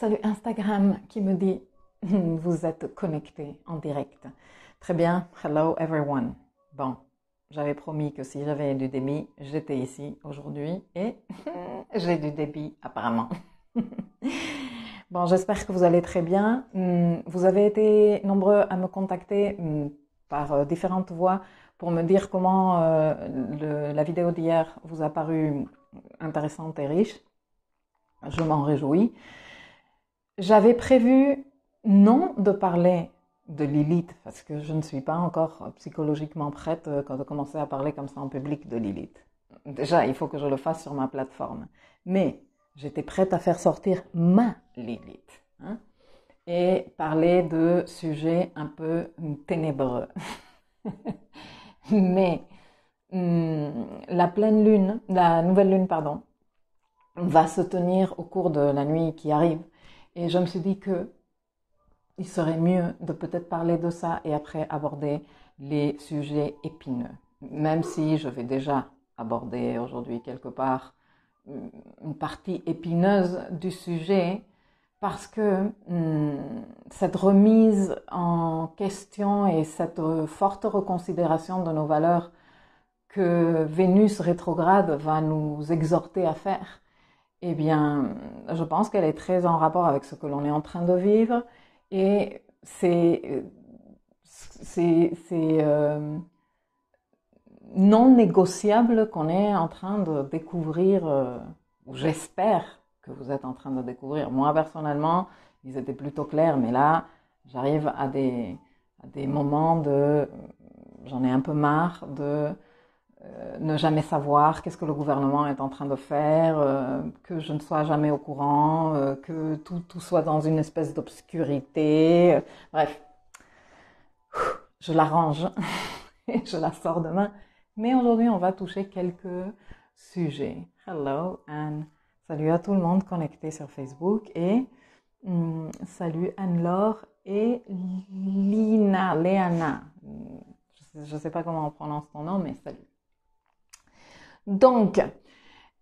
Salut Instagram qui me dit vous êtes connecté en direct. Très bien, hello everyone. Bon, j'avais promis que si j'avais du débit, j'étais ici aujourd'hui et j'ai du débit apparemment. bon, j'espère que vous allez très bien. Hmm, vous avez été nombreux à me contacter hmm, par euh, différentes voies pour me dire comment euh, la vidéo d'hier vous a paru hmm, intéressante et riche. Je m'en réjouis. J'avais prévu non de parler de Lilith, parce que je ne suis pas encore psychologiquement prête euh, quand de commencer à parler comme ça en public de Lilith. Déjà, il faut que je le fasse sur ma plateforme. Mais j'étais prête à faire sortir ma Lilith. Hein, et parler de sujets un peu ténébreux. Mais hmm, la pleine lune, la nouvelle lune, pardon, va se tenir au cours de la nuit qui arrive. Et je me suis dit que il serait mieux de peut-être parler de ça et après aborder les sujets épineux. Même si je vais déjà aborder aujourd'hui quelque part mm, une partie épineuse du sujet, parce que mm, cette remise en question et cette forte reconsidération de nos valeurs que Vénus rétrograde va nous exhorter à faire eh bien, je pense qu'elle est très en rapport avec ce que l'on est en train de vivre. Et c'est euh, non négociable qu'on est en train de découvrir, euh, ou j'espère que vous êtes en train de découvrir. Moi, personnellement, ils étaient plutôt clairs, mais là, j'arrive à des moments de... J'en ai un peu marre de euh, ne jamais savoir qu'est-ce que le gouvernement est en train de faire, euh, que je ne sois jamais au courant, euh, que tout, tout, soit dans une espèce d'obscurité. bref, je l'arrange et je la sors demain. Mais aujourd'hui, on va toucher quelques sujets. Hello Anne. Salut à tout le monde connecté sur Facebook et hum, salut Anne-Laure et Lina, Léana. Je ne sais pas comment on prononce ton nom, mais salut. Donc,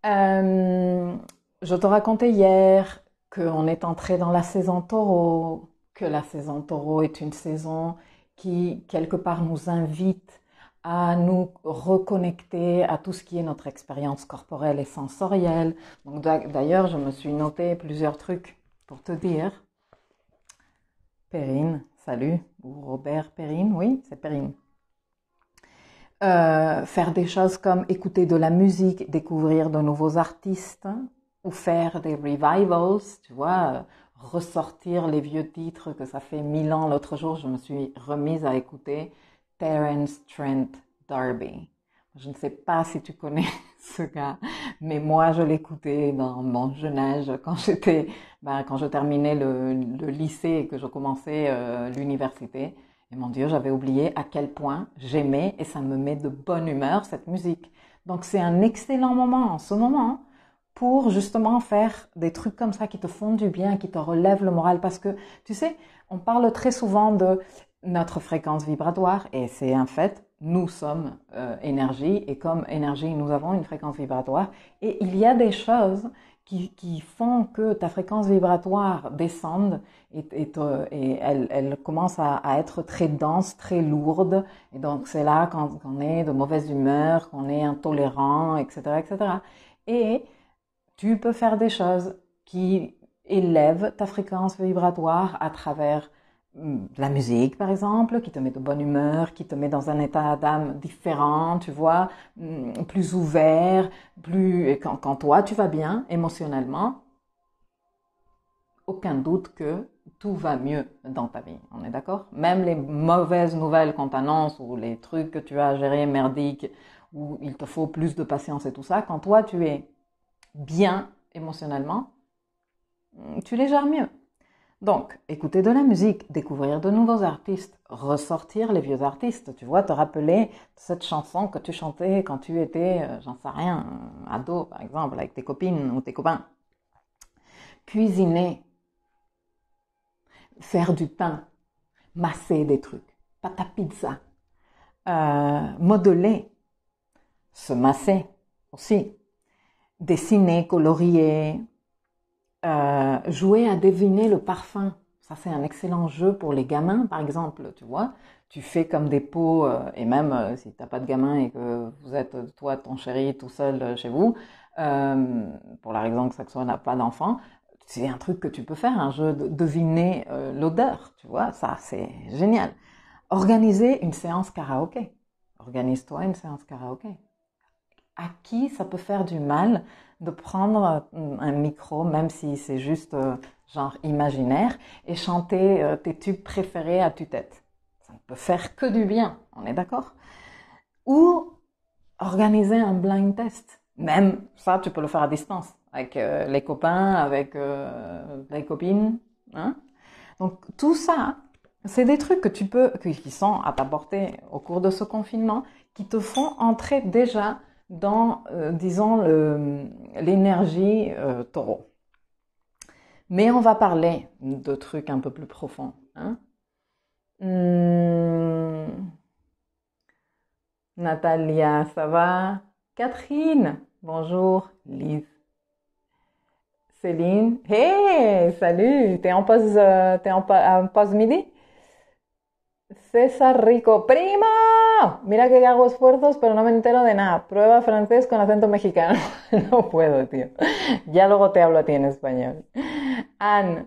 euh, je te racontais hier qu'on est entré dans la saison taureau, que la saison taureau est une saison qui, quelque part, nous invite à nous reconnecter à tout ce qui est notre expérience corporelle et sensorielle. Donc, d'ailleurs, je me suis noté plusieurs trucs pour te dire. Perrine, salut, ou Robert Perrine, oui, c'est Perrine. Euh, faire des choses comme écouter de la musique, découvrir de nouveaux artistes, hein, ou faire des revivals, tu vois, euh, ressortir les vieux titres que ça fait mille ans. L'autre jour, je me suis remise à écouter Terence Trent D'Arby. Je ne sais pas si tu connais ce gars, mais moi, je l'écoutais dans mon jeune âge, quand ben, quand je terminais le, lycée et que je commençais euh, l'université. Et mon Dieu, j'avais oublié à quel point j'aimais et ça me met de bonne humeur cette musique. Donc c'est un excellent moment en ce moment pour justement faire des trucs comme ça qui te font du bien, qui te relèvent le moral. Parce que, tu sais, on parle très souvent de notre fréquence vibratoire et c'est un fait, nous sommes euh, énergie et comme énergie, nous avons une fréquence vibratoire et il y a des choses qui, font que ta fréquence vibratoire descende et, et, elle, commence à, être très dense, très lourde. Et donc c'est là qu'on on est de mauvaise humeur, qu'on est intolérant, etc., etc. Et tu peux faire des choses qui élèvent ta fréquence vibratoire à travers la musique, par exemple, qui te met de bonne humeur, qui te met dans un état d'âme différent, tu vois, mm, plus ouvert, plus quand, toi tu vas bien émotionnellement, aucun doute que tout va mieux dans ta vie. On est d'accord Même les mauvaises nouvelles qu'on t'annonce ou les trucs que tu as à gérer merdiques où il te faut plus de patience et tout ça, quand toi tu es bien émotionnellement, mm, tu les gères mieux. Donc, écouter de la musique, découvrir de nouveaux artistes, ressortir les vieux artistes, tu vois, te rappeler cette chanson que tu chantais quand tu étais, euh, j'en sais rien, ado par exemple, avec tes copines ou tes copains. Cuisiner, faire du pain, masser des trucs, pâte pizza, euh, modeler, se masser aussi, dessiner, colorier, euh, jouer à deviner le parfum. Ça, c'est un excellent jeu pour les gamins, par exemple, tu vois. Tu fais comme des pots, euh, et même si euh, si t'as pas de gamin et que vous êtes, toi, ton chéri, tout seul chez vous, pour la raison que soit n'a pas d'enfant, c'est un truc que tu peux faire, un jeu de deviner l'odeur, tu vois. Ça, c'est génial. Organiser une séance karaoké. Organise-toi une séance karaoké à qui ça peut faire du mal de prendre euh, un micro, même si c'est juste euh, genre imaginaire, et chanter euh, tes tubes préférés à tue-tête. Ça ne peut faire que du bien, on est d'accord Ou organiser un blind test. Même ça, tu peux le faire à distance, avec les copains, avec les copines. Hein Donc tout ça, c'est des trucs que tu peux, qui sont à t'apporter au cours de ce confinement, qui te font entrer déjà dans, euh, disons, l'énergie euh, taureau. Mais on va parler de trucs un peu plus profonds. Hein? Hmm. Natalia, ça va Catherine, bonjour. Lise. Céline, hey, salut, t'es en pause, euh, en pause midi César rico. ¡Prima! Mira que hago esfuerzos, pero no me entero de nada. Prueba francés con acento mexicano. no puedo, tío. Ya luego te hablo a ti en español. Anne,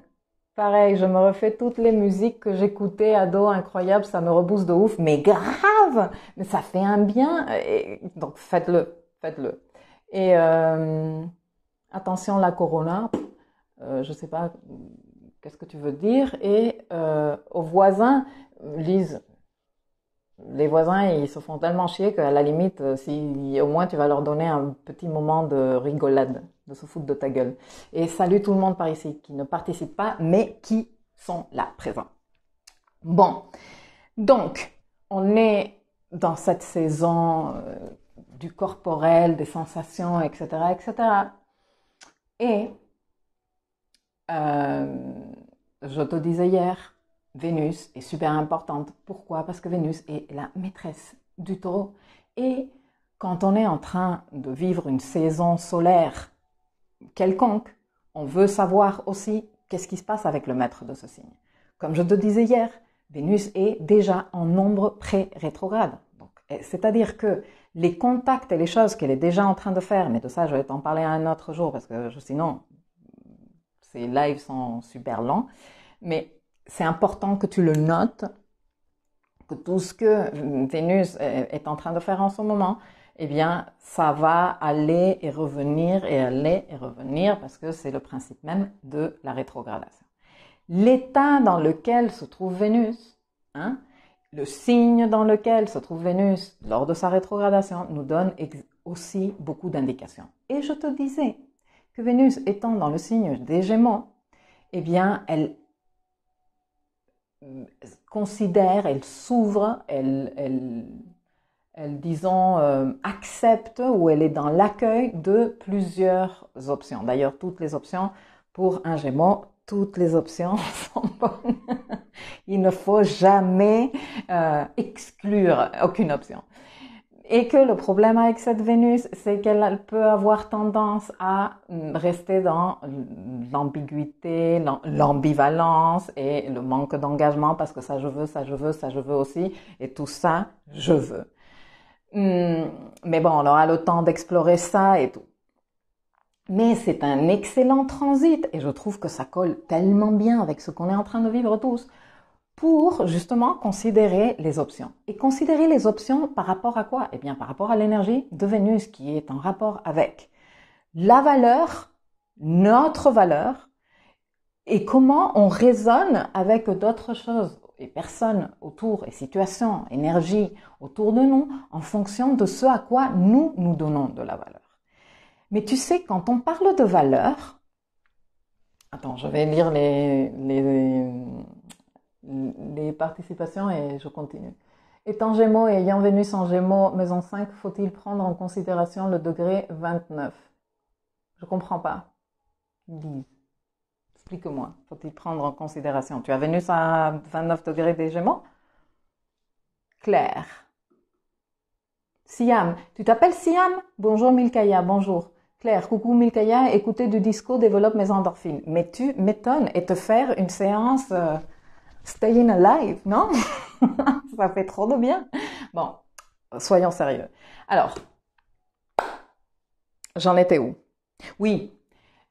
pareil, je me refais toutes les musiques que j'écoutais ado, incroyable, ça me rebousse de ouf. Mais grave! Mais ça fait un bien. Et... donc faites-le, faites-le. Et euh... attention, la corona. Euh, je sais pas qu'est-ce que tu veux dire, et euh, aux voisins, Lise, les voisins, ils se font tellement chier qu'à la limite, euh, si, au moins tu vas leur donner un petit moment de rigolade, de se foutre de ta gueule. Et salut tout le monde par ici qui ne participe pas, mais qui sont là présents. Bon, donc, on est dans cette saison euh, du corporel, des sensations, etc., etc. Et euh, je te disais hier, Vénus est super importante. Pourquoi Parce que Vénus est la maîtresse du taureau. Et quand on est en train de vivre une saison solaire quelconque, on veut savoir aussi qu'est-ce qui se passe avec le maître de ce signe. Comme je te disais hier, Vénus est déjà en nombre pré-rétrograde. Eh, c'est-à-dire que les contacts et les choses qu'elle est déjà en train de faire, mais de ça je vais t'en parler un autre jour parce que sinon ces lives sont super lents, mais c'est important que tu le notes, que tout ce que Vénus euh, est en train de faire en ce moment, eh bien, ça va aller et revenir et aller et revenir parce que c'est le principe même de la rétrogradation. L'état dans lequel se trouve Vénus, hein, le signe dans lequel se trouve Vénus lors de sa rétrogradation nous donne aussi beaucoup d'indications. Et je te disais que Vénus étant dans le signe des Gémeaux, eh bien, elle considère, elle s'ouvre, elle, elle, elle, disons, euh, accepte ou elle est dans l'accueil de plusieurs options. D'ailleurs, toutes les options pour un Gémeau, toutes les options sont bonnes. Il ne faut jamais euh, exclure aucune option. Et que le problème avec cette Vénus, c'est qu'elle peut avoir tendance à mm, rester dans mm, l'ambiguïté, l'ambivalence et le manque d'engagement parce que ça je veux, ça je veux, ça je veux aussi. Et tout ça, je veux. Hmm, mais bon, on aura le temps d'explorer ça et tout. Mais c'est un excellent transit et je trouve que ça colle tellement bien avec ce qu'on est en train de vivre tous pour justement considérer les options. Et considérer les options par rapport à quoi Eh bien par rapport à l'énergie de Vénus qui est en rapport avec la valeur, notre valeur, et comment on raisonne avec d'autres choses et personnes autour et situations, énergie autour de nous en fonction de ce à quoi nous nous donnons de la valeur. Mais tu sais, quand on parle de valeur, attends, je vais lire les, les, les participations et je continue. Étant Gémeaux et ayant Vénus en Gémeaux, maison 5, faut-il prendre en considération le degré 29 Je comprends pas. explique-moi. Faut-il prendre en considération Tu as Vénus à 29 degrés des Gémeaux Claire. Siam, tu t'appelles Siam Bonjour Milkaya, bonjour. Claire, coucou Milkaya, écouter du disco développe mes endorphines. Mais tu m'étonnes et te faire une séance... Euh, Staying alive, non Ça fait trop de bien. Bon, soyons sérieux. Alors, j'en étais où Oui,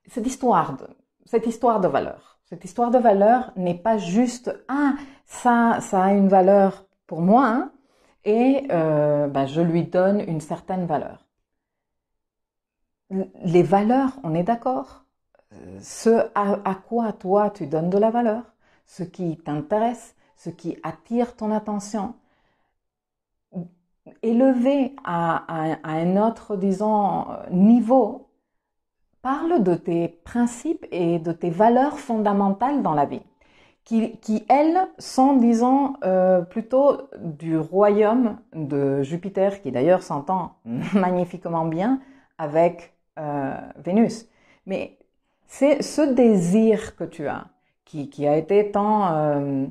cette histoire de, cette histoire de valeur. Cette histoire de valeur n'est pas juste ah ça ça a une valeur pour moi hein, et euh, bah, je lui donne une certaine valeur. Les valeurs, on est d'accord. Euh, ce à quoi toi tu donnes de la valeur, ce qui t'intéresse, ce qui attire ton attention, élevé à, un autre, disons, niveau, parle de tes principes et de tes valeurs fondamentales dans la vie, qui, qui elles, sont, disons, euh, plutôt du royaume de Jupiter, qui d'ailleurs s'entend magnifiquement bien avec euh, Vénus. Mais c'est ce désir que tu as, qui, a été tant euh,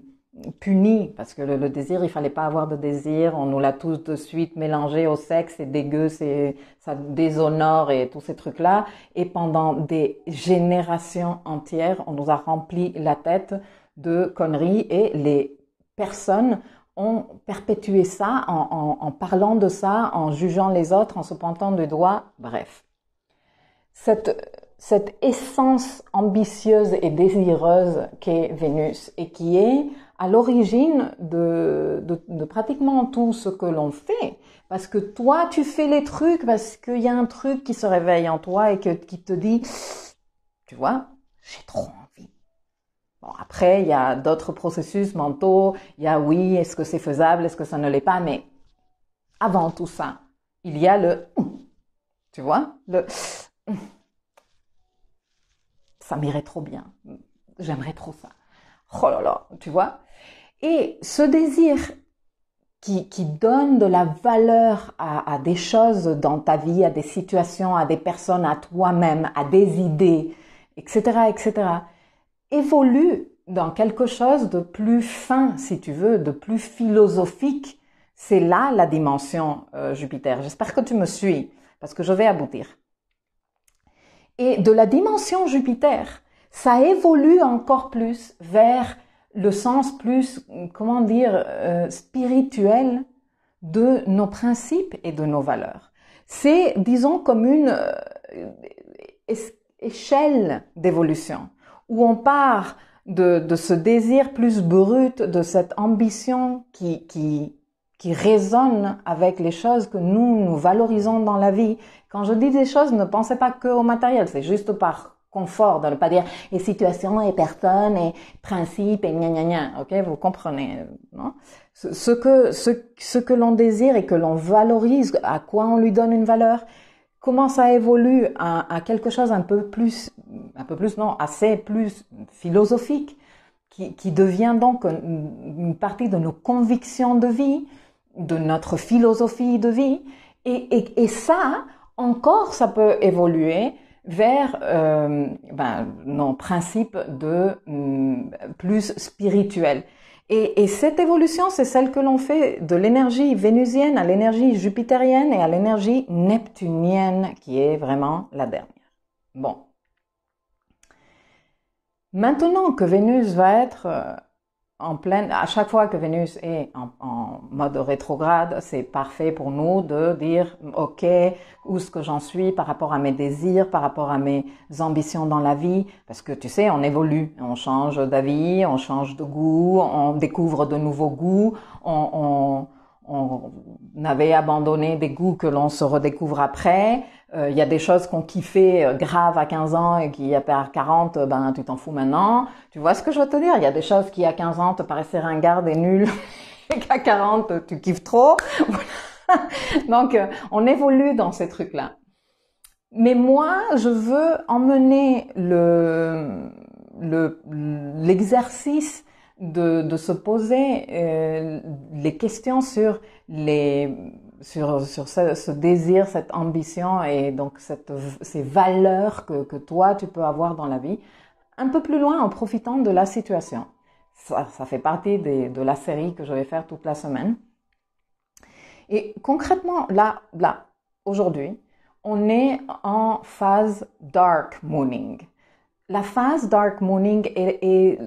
puni, parce que le, désir, il fallait pas avoir de désir, on nous l'a tous de suite mélangé au sexe, c'est dégueu, c'est ça déshonore et tous ces trucs-là. Et pendant des générations entières, on nous a rempli la tête de conneries et les personnes ont perpétué ça en, parlant de ça, en jugeant les autres, en se pointant du doigt, bref. Cette cette essence ambitieuse et désireuse qu'est Vénus et qui est à l'origine de, de, pratiquement tout ce que l'on fait. Parce que toi, tu fais les trucs parce qu'il y a un truc qui se réveille en toi et qui te dit, tu vois, j'ai trop envie. Bon, après, il y a d'autres processus mentaux. Il y a oui, est-ce que c'est faisable, est-ce que ça ne l'est pas, mais avant tout ça, il y a le, tu vois, le, ça m'irait trop bien. J'aimerais trop ça. Oh là là, tu vois. Et ce désir qui, donne de la valeur à, des choses dans ta vie, à des situations, à des personnes, à toi-même, à des idées, etc., etc., évolue dans quelque chose de plus fin, si tu veux, de plus philosophique. C'est là la dimension euh, Jupiter. J'espère que tu me suis, parce que je vais aboutir et de la dimension Jupiter, ça évolue encore plus vers le sens plus, comment dire, euh, spirituel de nos principes et de nos valeurs. C'est, disons, comme une euh, échelle d'évolution, où on part de, de, ce désir plus brut, de cette ambition qui, qui, qui résonne avec les choses que nous, nous valorisons dans la vie. Quand je dis des choses, ne pensez pas que au matériel, c'est juste par confort, de ne pas dire et situation et personne et principe et gna gna gna. Ok, vous comprenez, non ce, que ce, ce que l'on désire et que l'on valorise, à quoi on lui donne une valeur, comment ça évolue à, quelque chose un peu plus, un peu plus non, assez plus philosophique, qui, qui devient donc une partie de nos convictions de vie de notre philosophie de vie. Et, et, ça, encore, ça peut évoluer vers euh, ben, nos principes de mm, plus spirituels. Et, et, cette évolution, c'est celle que l'on fait de l'énergie vénusienne à l'énergie jupitérienne et à l'énergie neptunienne, qui est vraiment la dernière. Bon. Maintenant que Vénus va être euh, en pleine, à chaque fois que Vénus est en, mode rétrograde, c'est parfait pour nous de dire, OK, où est-ce que j'en suis par rapport à mes désirs, par rapport à mes ambitions dans la vie? Parce que tu sais, on évolue, on change d'avis, on change de goût, on découvre de nouveaux goûts, on, on, on avait abandonné des goûts que l'on se redécouvre après. Euh, il y a des choses qu'on kiffait euh, grave à 15 ans et qui, à 40, euh, ben, tu t'en fous maintenant. Tu vois ce que je veux te dire Il y a des choses qui, à 15 ans, te paraissaient ringardes et nulles et qu'à 40, tu kiffes trop. Donc, on évolue dans ces trucs-là. Mais moi, je veux emmener le l'exercice de, de se poser les questions sur les sur, ce, désir, cette ambition et donc ces valeurs que, toi, tu peux avoir dans la vie, un peu plus loin en profitant de la situation. Ça, fait partie de la série que je vais faire toute la semaine. Et concrètement, là, là aujourd'hui, on est en phase dark mooning la phase Dark Morning est,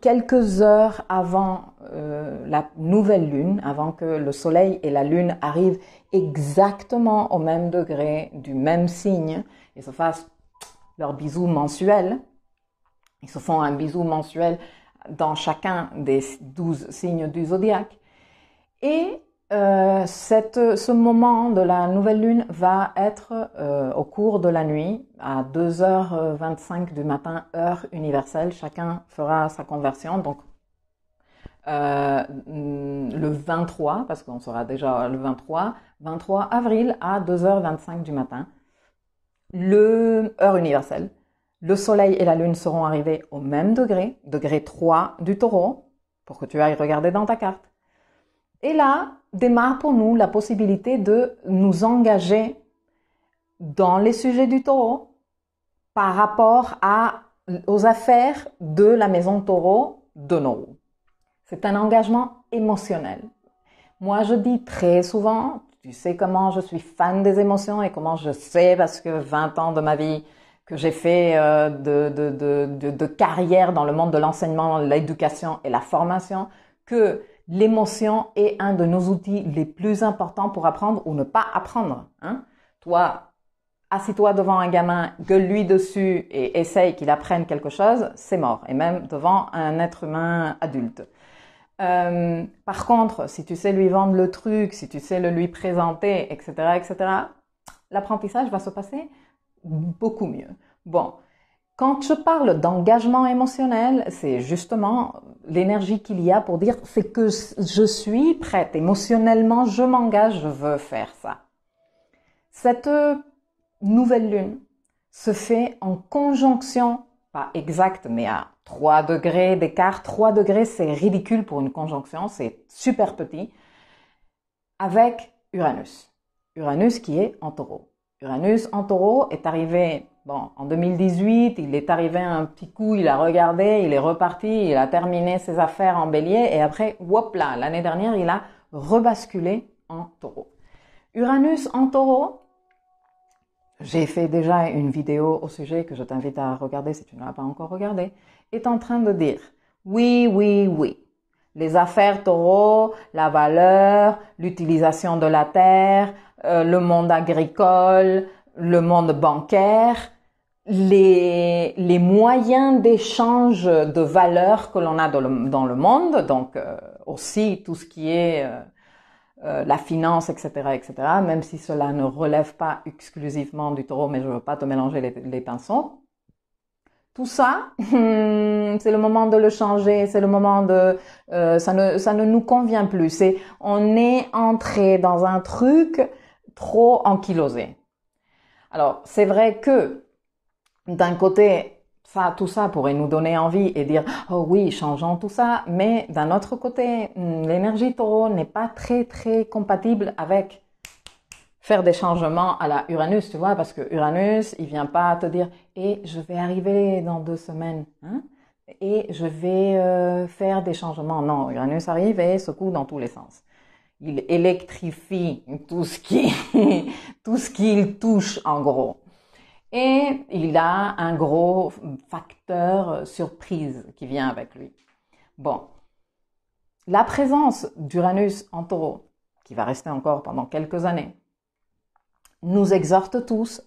quelques heures avant euh, la nouvelle lune, avant que le soleil et la lune arrivent exactement au même degré du même signe et se fassent leur bisou mensuel. Ils se font un bisou mensuel dans chacun des douze signes du zodiaque. Et euh, ce moment de la nouvelle lune va être euh, au cours de la nuit à 2h25 euh, du matin, heure universelle. Chacun fera sa conversion. Donc, mm, le 23, parce qu'on sera déjà le 23, 23 avril à 2h25 du matin, le heure universelle. Le soleil et la lune seront arrivés au même degré, degré 3 du taureau, pour que tu ailles regarder dans ta carte. Et là, démarre pour nous la possibilité de nous engager dans les sujets du taureau par rapport à, aux affaires de la maison taureau de Nauru. C'est un engagement émotionnel. Moi, je dis très souvent, tu sais comment je suis fan des émotions et comment je sais parce que 20 ans de ma vie que j'ai fait euh, de, de, de, de, carrière dans le monde de l'enseignement, l'éducation et la formation, que l'émotion est un de nos outils les plus importants pour apprendre ou ne pas apprendre. Hein? Toi, assis-toi devant un gamin, gueule-lui dessus et essaye qu'il apprenne quelque chose, c'est mort. Et même devant un être humain adulte. Euh, par contre, si tu sais lui vendre le truc, si tu sais le lui présenter, etc., etc., l'apprentissage va se passer beaucoup mieux. Bon, quand je parle d'engagement émotionnel, c'est justement l'énergie qu'il y a pour dire c'est que je suis prête émotionnellement, je m'engage, je veux faire ça. Cette nouvelle lune se fait en conjonction, pas exacte, mais à 3 degrés d'écart. 3 degrés, c'est ridicule pour une conjonction, c'est super petit, avec Uranus. Uranus qui est en taureau. Uranus en taureau est arrivé Bon, en 2018, il est arrivé un petit coup, il a regardé, il est reparti, il a terminé ses affaires en bélier et après, hop là, l'année dernière, il a rebasculé en taureau. Uranus en taureau, j'ai fait déjà une vidéo au sujet que je t'invite à regarder si tu ne l'as pas encore regardé, est en train de dire oui, oui, oui. Les affaires taureau, la valeur, l'utilisation de la terre, euh, le monde agricole, le monde bancaire, les, les moyens d'échange de valeurs que l'on a dans le, dans le, monde, donc euh, aussi tout ce qui est euh, euh, la finance, etc., etc., même si cela ne relève pas exclusivement du taureau, mais je ne veux pas te mélanger les, pinceaux. Tout ça, c'est le moment de le changer, c'est le moment de... ça, ne, ça ne nous convient plus. C'est On est entré dans un truc trop ankylosé. Alors, c'est vrai que d'un côté, ça, tout ça pourrait nous donner envie et dire oh oui, changeons tout ça, mais d'un autre côté, hmm, l'énergie taureau n'est pas très très compatible avec faire des changements à la Uranus, tu vois, parce que Uranus, il vient pas te dire et eh, je vais arriver dans deux semaines, hein, et je vais euh, faire des changements. Non, Uranus arrive et secoue dans tous les sens. Il électrifie tout ce qui tout ce qu'il touche en gros. Et il a un gros facteur surprise qui vient avec lui. Bon, la présence d'Uranus en taureau, qui va rester encore pendant quelques années, nous exhorte tous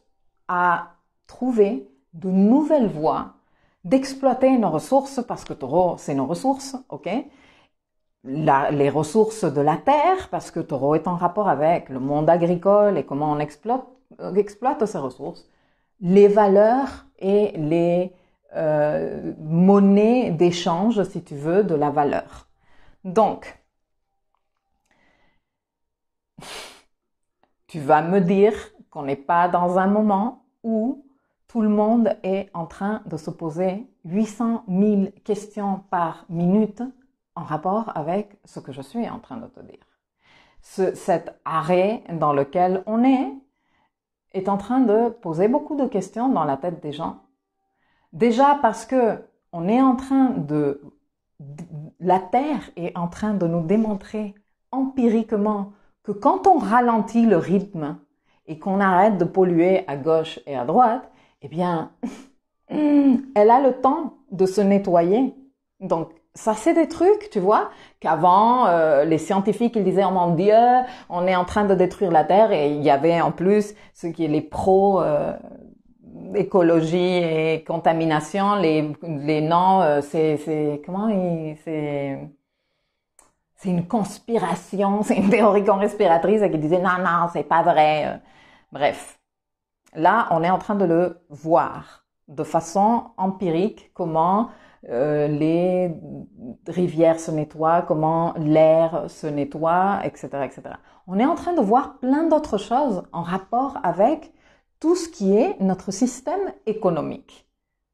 à trouver de nouvelles voies d'exploiter nos ressources, parce que taureau, c'est nos ressources, ok les ressources de la terre, parce que taureau est en rapport avec le monde agricole et comment on exploite, euh, exploite ces ressources, les valeurs et les euh, monnaies d'échange, si tu veux, de la valeur. Donc, tu vas me dire qu'on n'est pas dans un moment où tout le monde est en train de se poser 800 000 questions par minute en rapport avec ce que je suis en train de te dire. Ce, cet arrêt dans lequel on est, est en train de poser beaucoup de questions dans la tête des gens. Déjà parce que on est en train de, la Terre est en train de nous démontrer empiriquement que quand on ralentit le rythme et qu'on arrête de polluer à gauche et à droite, eh bien, elle a le temps de se nettoyer. Donc, ça, c'est des trucs, tu vois, qu'avant, euh, les scientifiques, ils disaient, oh mon Dieu, on est en train de détruire la Terre. Et il y avait en plus ce qui est les pros euh, écologie et contamination, les, les noms, euh, c'est, c'est, comment, c'est, c'est une conspiration, c'est une théorie conspiratrice qui disait, non, non, c'est pas vrai. Bref. Là, on est en train de le voir de façon empirique, comment euh, les rivières se nettoient, comment l'air se nettoie, etc., etc. On est en train de voir plein d'autres choses en rapport avec tout ce qui est notre système économique.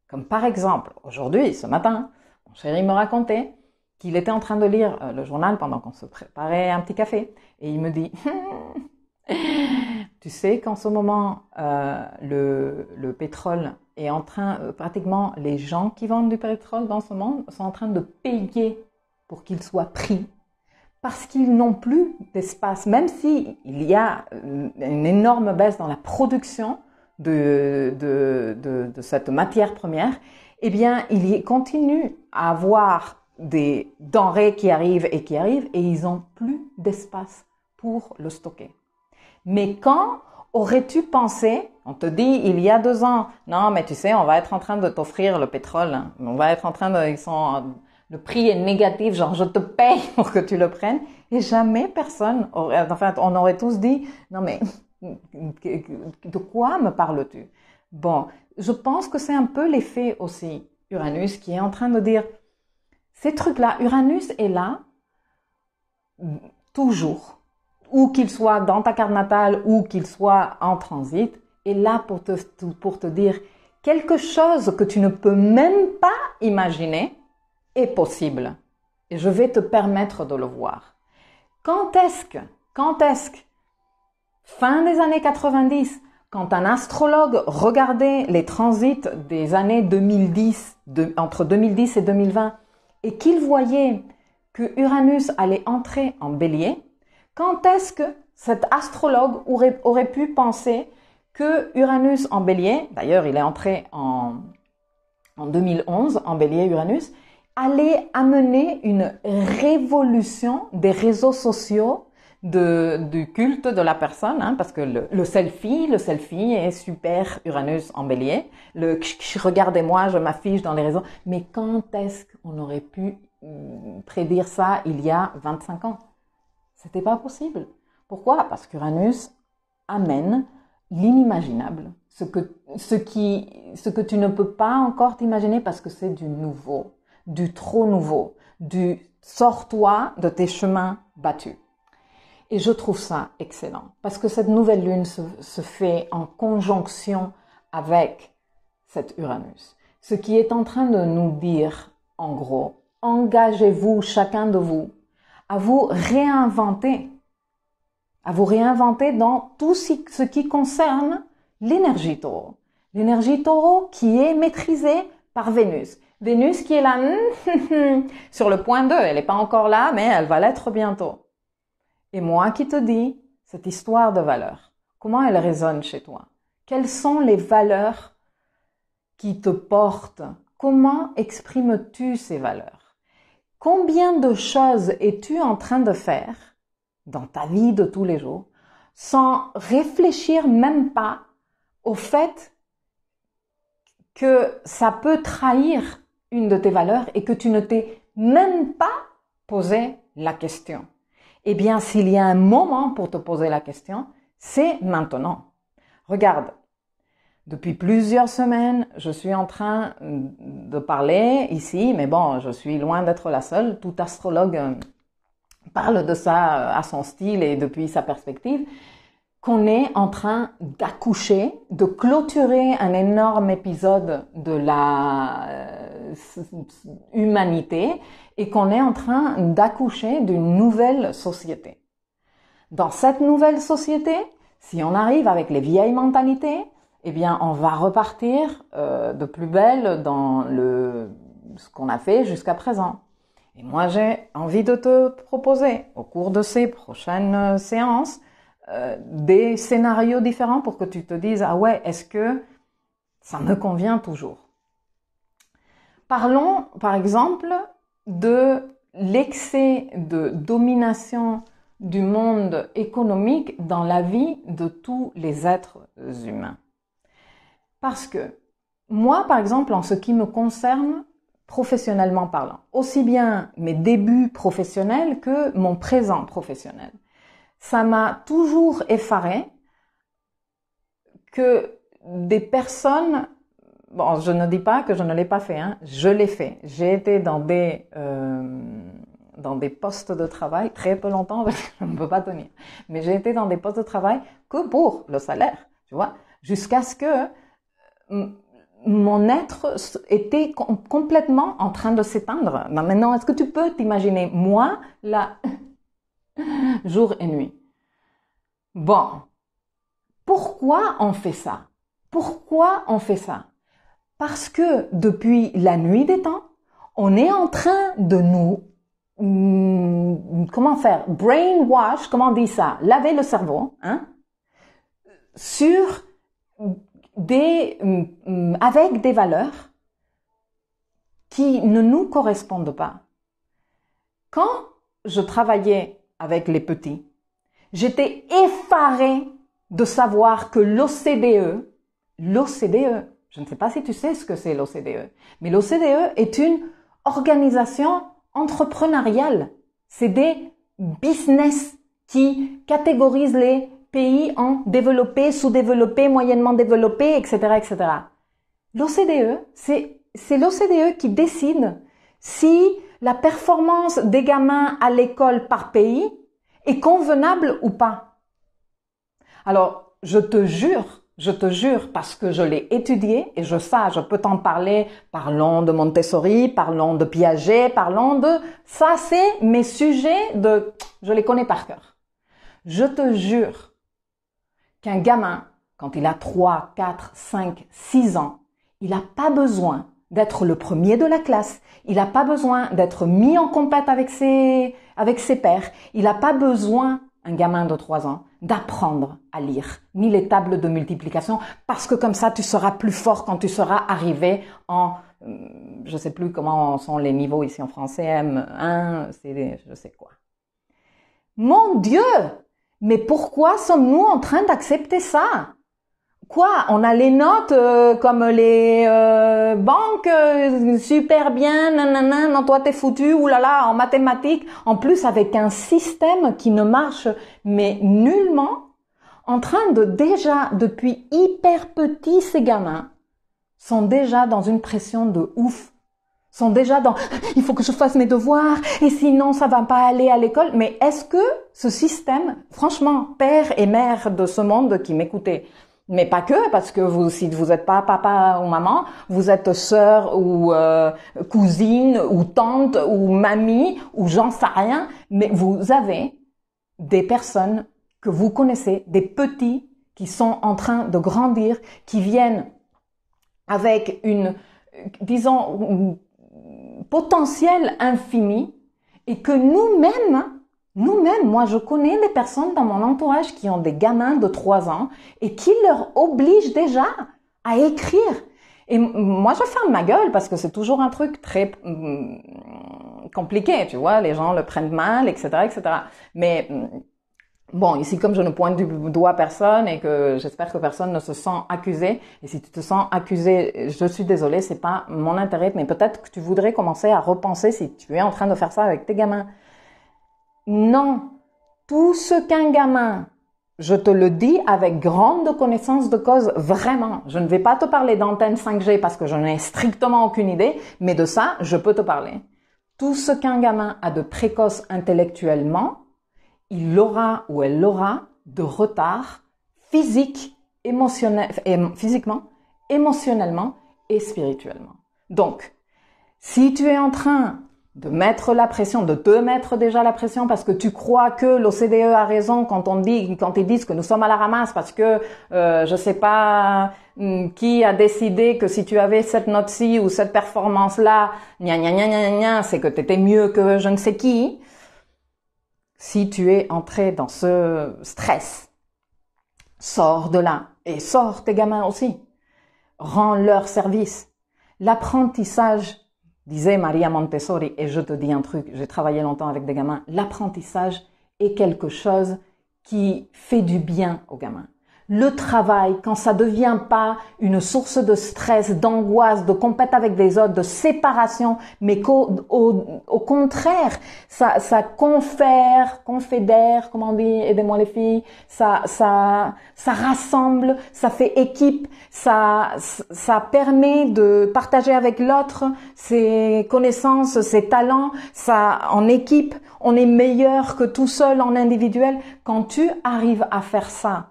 Comme par exemple, aujourd'hui, ce matin, mon chéri me racontait qu'il était en train de lire euh, le journal pendant qu'on se préparait un petit café. Et il me dit, tu sais qu'en ce moment, euh, le pétrole et en train, euh, pratiquement les gens qui vendent du pétrole dans ce monde sont en train de payer pour qu'il soit pris parce qu'ils n'ont plus d'espace, même s'il il y a euh, une énorme baisse dans la production de, de, de, cette matière première, eh bien, il y continue à avoir des denrées qui arrivent et qui arrivent et ils n'ont plus d'espace pour le stocker. Mais quand aurais-tu pensé on te dit il y a deux ans, non, mais tu sais, on va être en train de t'offrir le pétrole. On va être en train de, le prix est négatif, genre je te paye pour que tu le prennes. Et jamais personne, aurait, enfin, on aurait tous dit, non mais de quoi me parles-tu Bon, je pense que c'est un peu l'effet aussi Uranus qui est en train de dire ces trucs-là. Uranus est là toujours, où qu'il soit dans ta carte natale ou qu'il soit en transit, et là pour te, pour te dire quelque chose que tu ne peux même pas imaginer est possible. Et je vais te permettre de le voir. Quand est-ce que, quand est-ce fin des années 90, quand un astrologue regardait les transits des années 2010, entre 2010 et 2020, et qu'il voyait que Uranus allait entrer en bélier, quand est-ce que cet astrologue aurait pu penser que Uranus en bélier, d'ailleurs il est entré en, en 2011 en bélier Uranus, allait amener une révolution des réseaux sociaux du culte de la personne, hein, parce que le, selfie, le selfie est super Uranus en bélier, le regardez-moi, je m'affiche dans les réseaux, mais quand est-ce qu'on aurait pu hum, prédire ça il y a 25 ans C'était pas possible. Pourquoi Parce qu'Uranus amène l'inimaginable, ce que, ce, qui, ce que tu ne peux pas encore t'imaginer parce que c'est du nouveau, du trop nouveau, du sors-toi de tes chemins battus. Et je trouve ça excellent parce que cette nouvelle lune se, se fait en conjonction avec cet Uranus. Ce qui est en train de nous dire, en gros, engagez-vous chacun de vous à vous réinventer à vous réinventer dans tout ce qui concerne l'énergie taureau. L'énergie taureau qui est maîtrisée par Vénus. Vénus qui est là sur le point 2, elle n'est pas encore là, mais elle va l'être bientôt. Et moi qui te dis cette histoire de valeurs, comment elle résonne chez toi Quelles sont les valeurs qui te portent Comment exprimes-tu ces valeurs Combien de choses es-tu en train de faire dans ta vie de tous les jours, sans réfléchir même pas au fait que ça peut trahir une de tes valeurs et que tu ne t'es même pas posé la question. Eh bien, s'il y a un moment pour te poser la question, c'est maintenant. Regarde, depuis plusieurs semaines, je suis en train de parler ici, mais bon, je suis loin d'être la seule. Tout astrologue euh, parle de ça euh, à son style et depuis sa perspective, qu'on est en train d'accoucher, de clôturer un énorme épisode de la euh, humanité et qu'on est en train d'accoucher d'une nouvelle société. Dans cette nouvelle société, si on arrive avec les vieilles mentalités, eh bien, on va repartir euh, de plus belle dans le, ce qu'on a fait jusqu'à présent. Et moi, j'ai envie de te proposer, au cours de ces prochaines euh, séances, euh, des scénarios différents pour que tu te dises, ah ouais, est-ce que ça me convient toujours Parlons, par exemple, de l'excès de domination du monde économique dans la vie de tous les êtres humains. Parce que moi, par exemple, en ce qui me concerne, professionnellement parlant, aussi bien mes débuts professionnels que mon présent professionnel. Ça m'a toujours effaré que des personnes, bon, je ne dis pas que je ne l'ai pas fait, hein, je l'ai fait. J'ai été dans des euh, dans des postes de travail très peu longtemps parce que je ne peux pas tenir. Mais j'ai été dans des postes de travail que pour le salaire, tu vois, jusqu'à ce que mm, mon être était complètement en train de s'éteindre. Ben, maintenant, est-ce que tu peux t'imaginer moi là jour et nuit Bon, pourquoi on fait ça Pourquoi on fait ça Parce que depuis la nuit des temps, on est en train de nous hmm, comment faire brainwash, comment on dit ça, laver le cerveau, hein, sur Mm, avec des valeurs qui ne nous correspondent pas. Quand je travaillais avec les petits, j'étais effarée de savoir que l'OCDE, l'OCDE, je ne sais pas si tu sais ce que c'est l'OCDE, mais l'OCDE est une organisation entrepreneuriale. C'est des business qui catégorisent les pays en développé, sous-développé, moyennement développé, etc., etc. L'OCDE, c'est, c'est l'OCDE qui décide si la performance des gamins à l'école par pays est convenable ou pas. Alors, je te jure, je te jure, parce que je l'ai étudié et je sais, je peux t'en parler, parlons de Montessori, parlons de Piaget, parlons de... Ça, c'est mes sujets de... Je les connais par cœur. Je te jure qu'un gamin, quand il a 3, 4, 5, 6 ans, il n'a pas besoin d'être le premier de la classe. Il n'a pas besoin d'être mis en compète avec ses, avec ses pairs. Il n'a pas besoin, un gamin de 3 ans, d'apprendre à lire, ni les tables de multiplication, parce que comme ça, tu seras plus fort quand tu seras arrivé en, hum, je ne sais plus comment sont les niveaux ici en français, M1, c'est je sais quoi. Mon Dieu! Mais pourquoi sommes-nous en train d'accepter ça Quoi On a les notes euh, comme les euh, banques euh, super bien, nanana, non toi t'es foutu, oulala, en mathématiques. En plus avec un système qui ne marche mais nullement, en train de déjà depuis hyper petit ces gamins sont déjà dans une pression de ouf sont déjà dans il faut que je fasse mes devoirs et sinon ça va pas aller à l'école. Mais est-ce que ce système, franchement, père et mère de ce monde qui m'écoutait, mais pas que, parce que vous, si vous êtes pas papa ou maman, vous êtes sœur ou euh, cousine ou tante ou mamie ou j'en sais rien, mais vous avez des personnes que vous connaissez, des petits qui sont en train de grandir, qui viennent avec une, disons, potentiel infini et que nous-mêmes, nous-mêmes, moi je connais des personnes dans mon entourage qui ont des gamins de 3 ans et qui leur obligent déjà à écrire. Et moi je ferme ma gueule parce que c'est toujours un truc très mm, compliqué, tu vois, les gens le prennent mal, etc., etc. Mais mm, Bon, ici, comme je ne pointe du doigt personne et que j'espère que personne ne se sent accusé, et si tu te sens accusé, je suis désolée, c'est pas mon intérêt, mais peut-être que tu voudrais commencer à repenser si tu es en train de faire ça avec tes gamins. Non. Tout ce qu'un gamin, je te le dis avec grande connaissance de cause, vraiment. Je ne vais pas te parler d'antenne 5G parce que je n'ai strictement aucune idée, mais de ça, je peux te parler. Tout ce qu'un gamin a de précoce intellectuellement, il aura ou elle aura de retard physique, émotionnel, physiquement, émotionnellement et spirituellement. Donc, si tu es en train de mettre la pression, de te mettre déjà la pression parce que tu crois que l'OCDE a raison quand on dit, quand ils disent que nous sommes à la ramasse parce que euh, je ne sais pas hmm, qui a décidé que si tu avais cette note-ci ou cette performance-là, c'est que tu étais mieux que je ne sais qui si tu es entré dans ce stress, sors de là et sors tes gamins aussi. Rends leur service. L'apprentissage, disait Maria Montessori, et je te dis un truc, j'ai travaillé longtemps avec des gamins, l'apprentissage est quelque chose qui fait du bien aux gamins le travail, quand ça ne devient pas une source de stress, d'angoisse, de compète avec des autres, de séparation, mais qu'au au, contraire, ça, confère, confédère, comment on dit, aidez-moi les filles, ça, rassemble, ça fait équipe, ça, ça permet de partager avec l'autre ses connaissances, ses talents, ça, en équipe, on est meilleur que tout seul en individuel. Quand tu arrives à faire ça,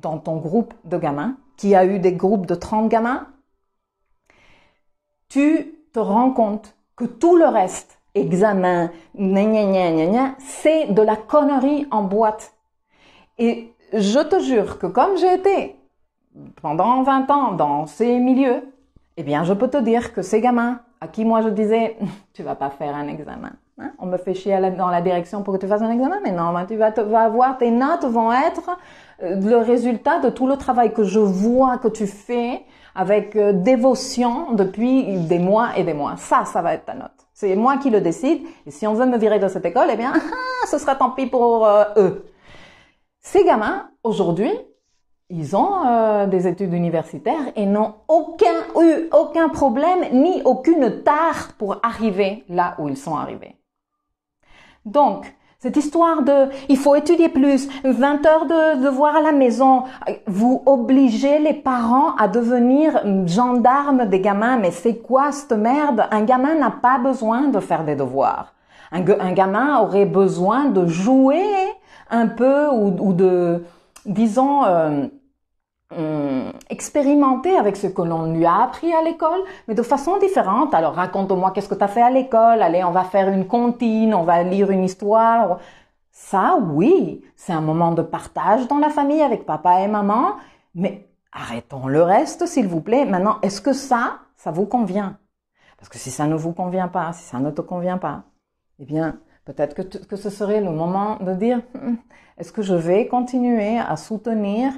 dans ton groupe de gamins, qui a eu des groupes de 30 gamins, tu te rends compte que tout le reste, examen, c'est de la connerie en boîte. Et je te jure que comme j'ai été pendant 20 ans dans ces milieux, eh bien, je peux te dire que ces gamins à qui moi je disais, tu vas pas faire un examen. Hein? On me fait chier dans la direction pour que tu fasses un examen, mais non, tu vas, te, voir, tes notes vont être euh, le résultat de tout le travail que je vois que tu fais avec euh, dévotion depuis des mois et des mois. Ça, ça va être ta note. C'est moi qui le décide. Et si on veut me virer de cette école, eh bien, ah, ce sera tant pis pour euh, eux. Ces gamins, aujourd'hui, ils ont des études universitaires et n'ont aucun eu aucun problème ni aucune tarte pour arriver là où ils sont arrivés. Donc, cette histoire de il faut étudier plus, 20 heures de devoir à la maison, vous obligez les parents à devenir gendarmes des gamins, mais c'est quoi cette merde Un gamin n'a pas besoin de faire des devoirs. Un, gamin aurait besoin de jouer un peu ou, de, disons, euh, expérimenter avec ce que l'on lui a appris à l'école, mais de façon différente. Alors raconte-moi qu'est-ce que tu as fait à l'école, allez, on va faire une comptine, on va lire une histoire. Ça, oui, c'est un moment de partage dans la famille avec papa et maman, mais arrêtons le reste, s'il vous plaît. Maintenant, est-ce que ça, ça vous convient Parce que si ça ne vous convient pas, si ça ne te convient pas, eh bien, peut-être que, ce serait le moment de dire, hum, est-ce que je vais continuer à soutenir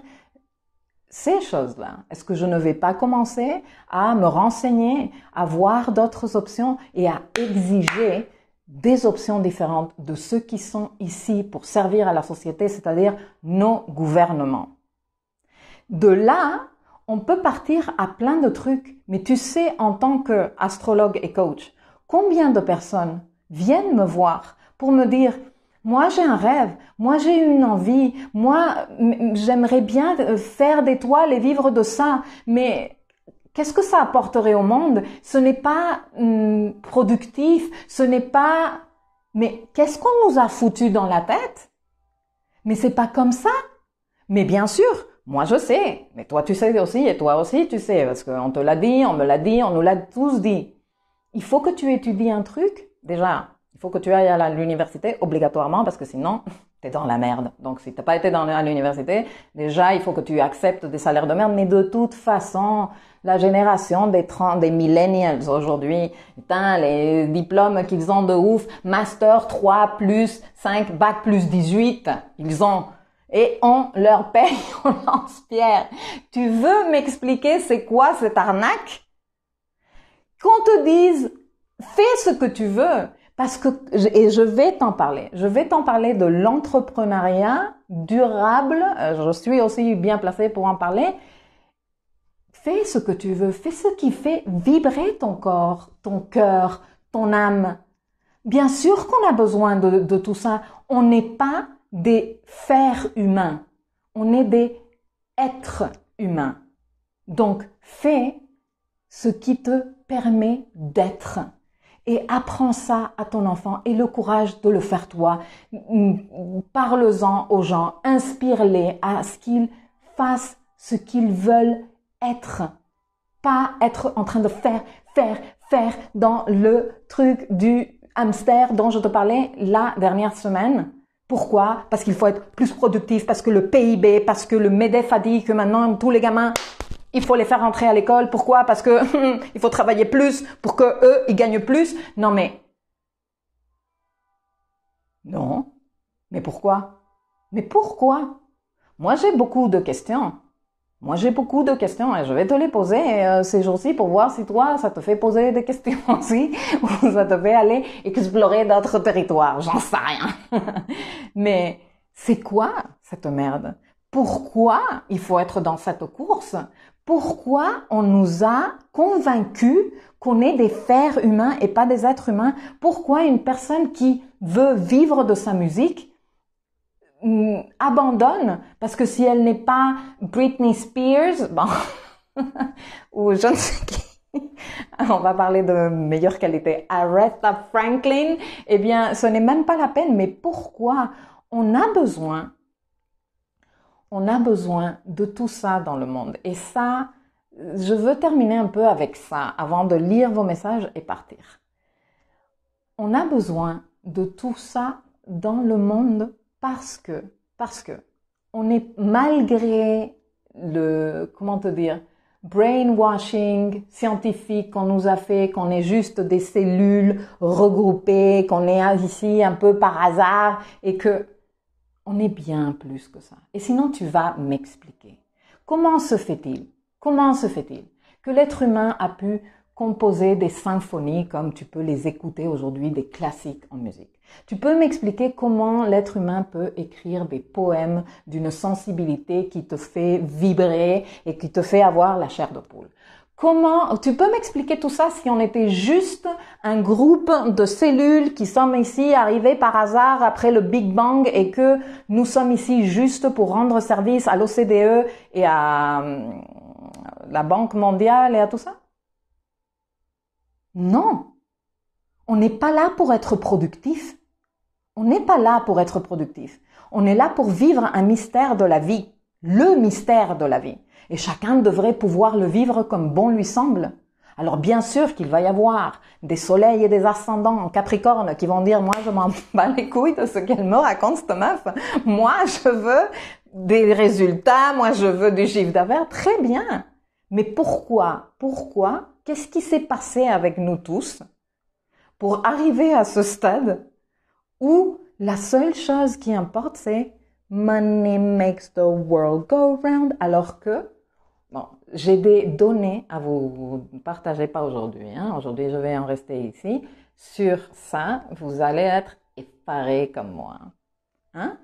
ces choses-là Est-ce que je ne vais pas commencer à me renseigner, à voir d'autres options et à exiger des options différentes de ceux qui sont ici pour servir à la société, c'est-à-dire nos gouvernements De là, on peut partir à plein de trucs, mais tu sais, en tant qu'astrologue et coach, combien de personnes viennent me voir pour me dire moi, j'ai un rêve. Moi, j'ai une envie. Moi, j'aimerais bien euh, faire des toiles et vivre de ça. Mais qu'est-ce que ça apporterait au monde Ce n'est pas mm, productif. Ce n'est pas. Mais qu'est-ce qu'on nous a foutu dans la tête Mais c'est pas comme ça. Mais bien sûr, moi je sais. Mais toi, tu sais aussi et toi aussi, tu sais parce qu'on te l'a dit, on me l'a dit, on nous l'a tous dit. Il faut que tu étudies un truc déjà il faut que tu ailles à l'université obligatoirement parce que sinon, t'es dans la merde. Donc, si t'as pas été dans, à l'université, déjà, il faut que tu acceptes des salaires de merde. Mais de toute façon, la génération des 30, des millennials aujourd'hui, putain, les diplômes qu'ils ont de ouf, master 3 plus 5, bac plus 18, ils ont et on leur paye on lance pierre Tu veux m'expliquer c'est quoi cette arnaque Qu'on te dise fais ce que tu veux, parce que, et je vais t'en parler, je vais t'en parler de l'entrepreneuriat durable, euh, je suis aussi bien placée pour en parler. Fais ce que tu veux, fais ce qui fait vibrer ton corps, ton cœur, ton âme. Bien sûr qu'on a besoin de, de tout ça. On n'est pas des fers humains, on est des êtres humains. Donc, fais ce qui te permet d'être et apprends ça à ton enfant et le courage de le faire toi. Mm, Parle-en aux gens, inspire-les à ce qu'ils fassent ce qu'ils veulent être, pas être en train de faire, faire, faire dans le truc du hamster dont je te parlais la dernière semaine. Pourquoi Parce qu'il faut être plus productif, parce que le PIB, parce que le MEDEF a dit que maintenant tous les gamins il faut les faire rentrer à l'école. Pourquoi Parce que il faut travailler plus pour que eux ils gagnent plus. Non mais non. Mais pourquoi Mais pourquoi Moi j'ai beaucoup de questions. Moi j'ai beaucoup de questions et je vais te les poser euh, ces jours-ci pour voir si toi ça te fait poser des questions aussi ou ça te fait aller explorer d'autres territoires. J'en sais rien. mais c'est quoi cette merde Pourquoi il faut être dans cette course pourquoi on nous a convaincus qu'on est des fers humains et pas des êtres humains Pourquoi une personne qui veut vivre de sa musique hum, abandonne parce que si elle n'est pas Britney Spears, bon, ou je ne sais qui, on va parler de meilleure qualité, Aretha Franklin, eh bien, ce n'est même pas la peine. Mais pourquoi on a besoin on a besoin de tout ça dans le monde. Et ça, je veux terminer un peu avec ça avant de lire vos messages et partir. On a besoin de tout ça dans le monde parce que, parce que, on est malgré le, comment te dire, brainwashing scientifique qu'on nous a fait, qu'on est juste des cellules regroupées, qu'on est ici un peu par hasard et que on est bien plus que ça. Et sinon, tu vas m'expliquer. Comment se fait-il Comment se fait-il que l'être humain a pu composer des symphonies comme tu peux les écouter aujourd'hui, des classiques en musique Tu peux m'expliquer comment l'être humain peut écrire des poèmes d'une sensibilité qui te fait vibrer et qui te fait avoir la chair de poule Comment tu peux m'expliquer tout ça si on était juste un groupe de cellules qui sommes ici arrivées par hasard après le Big Bang et que nous sommes ici juste pour rendre service à l'OCDE et à euh, la Banque mondiale et à tout ça Non. On n'est pas là pour être productif. On n'est pas là pour être productif. On est là pour vivre un mystère de la vie, le mystère de la vie et chacun devrait pouvoir le vivre comme bon lui semble. Alors bien sûr qu'il va y avoir des soleils et des ascendants en Capricorne qui vont dire moi je m'en bats les couilles de ce qu'elle me raconte cette meuf. Moi je veux des résultats, moi je veux du chiffre d'affaires. Très bien. Mais pourquoi Pourquoi Qu'est-ce qui s'est passé avec nous tous pour arriver à ce stade où la seule chose qui importe c'est money makes the world go round alors que Bon, j'ai des données à vous partager, pas aujourd'hui. Hein. Aujourd'hui, je vais en rester ici. Sur ça, vous allez être effarés comme moi. Hein?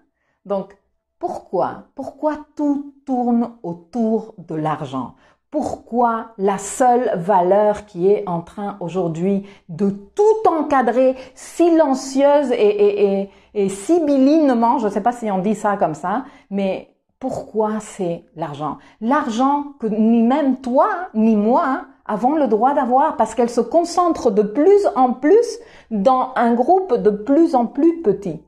Donc, pourquoi Pourquoi tout tourne autour de l'argent pourquoi la seule valeur qui est en train aujourd'hui de tout encadrer silencieuse et, et, je ne sais pas si on dit ça comme ça, mais pourquoi c'est l'argent. L'argent que ni même toi, ni moi avons le droit d'avoir parce qu'elle se concentre de plus en plus dans un groupe de plus en plus petit.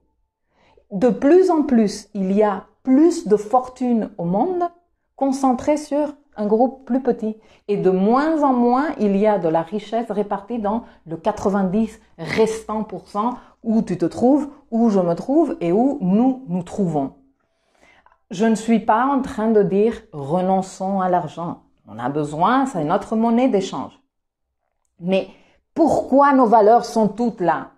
De plus en plus, il y a plus de fortune au monde concentrée sur un groupe plus petit. Et de moins en moins, il y a de la richesse répartie dans le 90 restant pour cent où tu te trouves, où je me trouve et où nous nous trouvons je ne suis pas en train de dire renonçons à l'argent. On a besoin, c'est notre monnaie d'échange. Mais pourquoi nos valeurs sont toutes là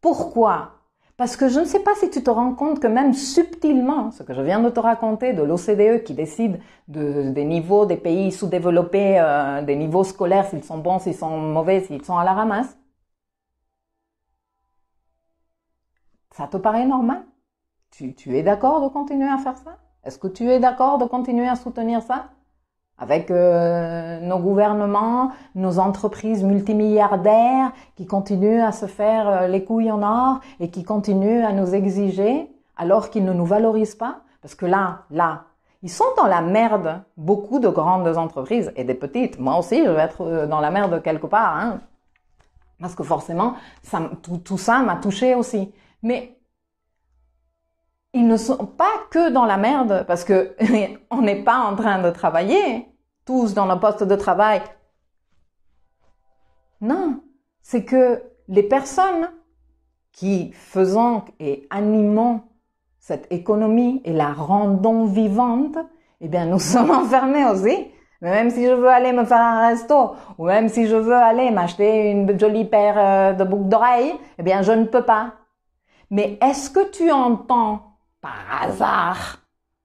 Pourquoi Parce que je ne sais pas si tu te rends compte que même subtilement, ce que je viens de te raconter de l'OCDE qui décide des niveaux des pays sous-développés, euh, des niveaux scolaires, s'ils sont bons, s'ils sont mauvais, s'ils sont à la ramasse, ça te paraît normal tu, es d'accord de continuer à faire ça Est-ce que tu es d'accord de continuer à soutenir ça avec euh, nos gouvernements, nos entreprises multimilliardaires qui continuent à se faire euh, les couilles en or et qui continuent à nous exiger alors qu'ils ne nous valorisent pas Parce que là, là, ils sont dans la merde, beaucoup de grandes entreprises et des petites. Moi aussi, je vais être euh, dans la merde quelque part. Hein, parce que forcément, ça, tout, tout ça m'a touché aussi. Mais ils ne sont pas que dans la merde parce que on n'est pas en train de travailler tous dans nos postes de travail. Non, c'est que les personnes qui faisons et animons cette économie et la rendons vivante, eh bien, nous sommes enfermés aussi. Mais même si je veux aller me faire un resto, ou même si je veux aller m'acheter une jolie paire euh, de boucles d'oreilles, eh bien, je ne peux pas. Mais est-ce que tu entends par hasard,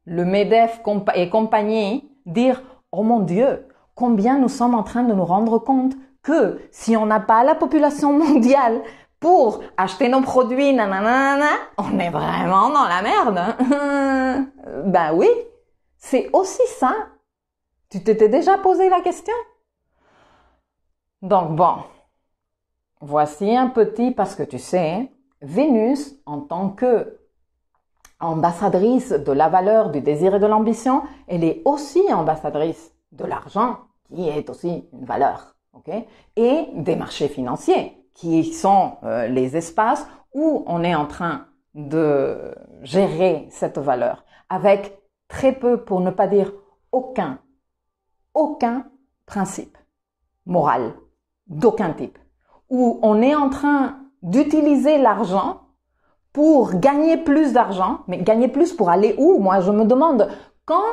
le MEDEF et compagnie dire Oh mon Dieu, combien nous sommes en train de nous rendre compte que si on n'a pas la population mondiale pour acheter nos produits, on est vraiment dans la merde. ben oui, c'est aussi ça. Tu t'étais déjà posé la question Donc bon, voici un petit parce que tu sais, Vénus en tant que ambassadrice de la valeur, du désir et de l'ambition, elle est aussi ambassadrice de l'argent, qui est aussi une valeur, ok, et des marchés financiers, qui sont euh, les espaces où on est en train de gérer cette valeur, avec très peu, pour ne pas dire aucun, aucun principe moral, d'aucun type, où on est en train d'utiliser l'argent pour gagner plus d'argent, mais gagner plus pour aller où Moi, je me demande quand,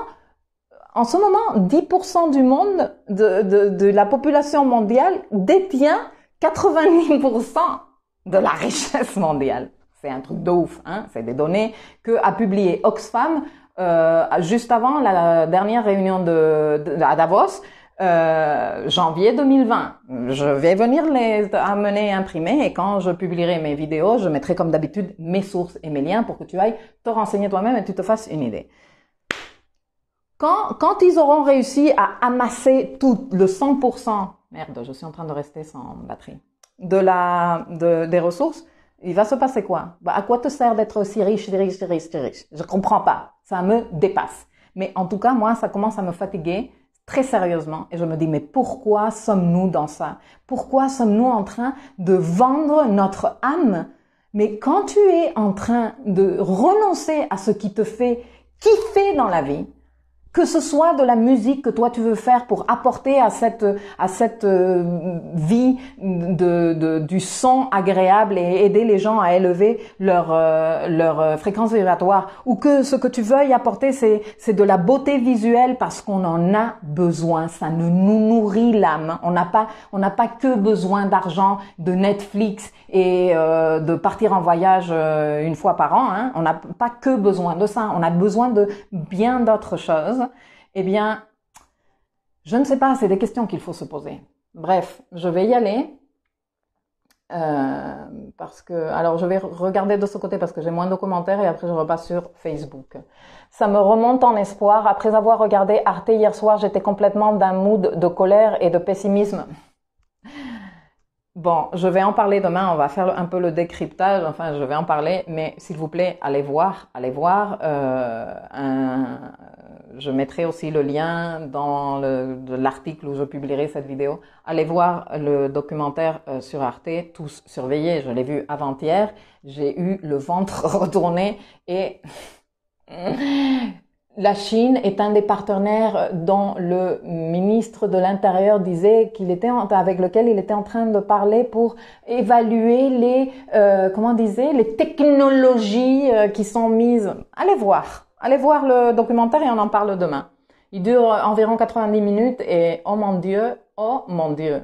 en ce moment, 10% du monde, de, de, la population mondiale détient 90% de la richesse mondiale. C'est un truc de ouf, hein C'est des données que a publié Oxfam euh, juste avant la dernière réunion de, à Davos euh, janvier 2020. Je vais venir les amener imprimer et quand je publierai mes vidéos, je mettrai comme d'habitude mes sources et mes liens pour que tu ailles te renseigner toi-même et tu te fasses une idée. Quand, ils auront réussi à amasser tout le 100%, merde, je suis en train de rester sans batterie, de la, des ressources, il va se passer quoi bah, À quoi te sert d'être si riche, si riche, si riche, si riche Je comprends pas. Ça me dépasse. Mais en tout cas, moi, ça commence à me fatiguer très sérieusement et je me dis mais pourquoi sommes-nous dans ça Pourquoi sommes-nous en train de vendre notre âme Mais quand tu es en train de renoncer à ce qui te fait kiffer dans la vie, que ce soit de la musique que toi tu veux faire pour apporter à cette à cette euh, vie du son agréable et aider les gens à élever leur euh, leur euh, fréquence vibratoire ou que ce que tu veuilles apporter c'est c'est de la beauté visuelle parce qu'on en a besoin ça ne nous nourrit l'âme on n'a pas on n'a pas que besoin d'argent de Netflix et de partir en voyage une fois par an hein. on n'a pas que besoin de ça on a besoin de bien d'autres choses eh bien, je ne sais pas, c'est des questions qu'il faut se poser. Bref, je vais y aller. Euh, parce que, alors je vais regarder de ce côté parce que j'ai moins de commentaires et après je repasse sur Facebook. Ça me remonte en espoir. Après avoir regardé Arte hier soir, j'étais complètement d'un mood de colère et de pessimisme. Bon, je vais en parler demain, on va faire un peu le décryptage, enfin je vais en parler, mais s'il vous plaît, allez voir, allez voir euh, un, je mettrai aussi le lien dans l'article où je publierai cette vidéo. Allez voir le documentaire euh, sur Arte, tous surveillés. Je l'ai vu avant-hier. J'ai eu le ventre retourné et la Chine est un des partenaires dont le ministre de l'Intérieur disait qu'il était avec lequel il était en train de parler pour évaluer les euh, comment disait les technologies euh, qui sont mises. Allez voir. Allez voir le documentaire et on en parle demain. Il dure environ 90 minutes et oh mon Dieu, oh mon Dieu.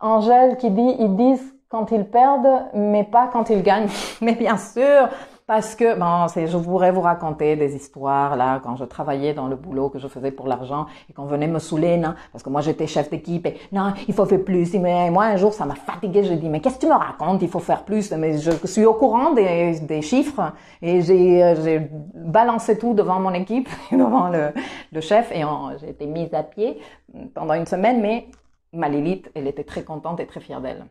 Angèle qui dit, ils disent quand ils perdent, mais pas quand ils gagnent. mais bien sûr, parce que, bon, c'est, je voudrais vous raconter des histoires, là, quand je travaillais dans le boulot que je faisais pour l'argent et qu'on venait me saouler, non, parce que moi j'étais chef d'équipe et non, il faut faire plus. Mais moi, un jour, ça m'a fatigué, j'ai dit, mais qu'est-ce que tu me racontes, il faut faire plus. Mais je suis au courant des, chiffres et j'ai, euh, j'ai balancé tout devant mon équipe, devant le, chef et j'ai été mise à pied pendant une semaine, mais ma Lilith, elle était très contente et très fière d'elle.